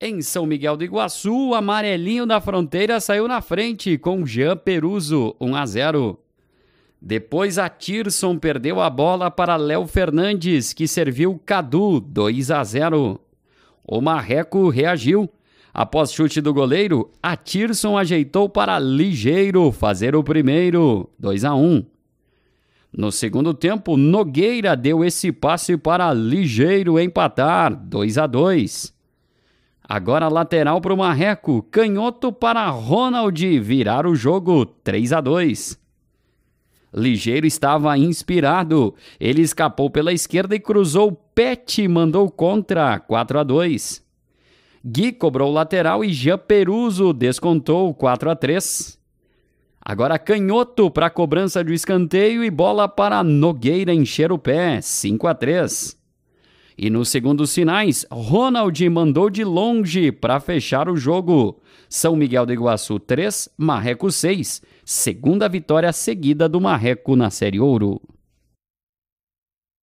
Em São Miguel do Iguaçu, o amarelinho da fronteira saiu na frente com Jean Peruso, 1 a 0. Depois a Tirson perdeu a bola para Léo Fernandes, que serviu Cadu, 2 a 0. O Marreco reagiu. Após chute do goleiro, a Tirson ajeitou para Ligeiro fazer o primeiro, 2 a 1. No segundo tempo, Nogueira deu esse passe para Ligeiro empatar, 2 a 2. Agora lateral para o Marreco, canhoto para Ronald virar o jogo 3 a 2. Ligeiro estava inspirado. Ele escapou pela esquerda e cruzou. Pet mandou contra 4 a 2. Gui cobrou lateral e Jean Peruso descontou 4 a 3. Agora canhoto para a cobrança do escanteio e bola para Nogueira encher o pé 5 a 3. E nos segundos finais, Ronald mandou de longe para fechar o jogo. São Miguel do Iguaçu 3, Marreco 6, segunda vitória seguida do Marreco na Série Ouro.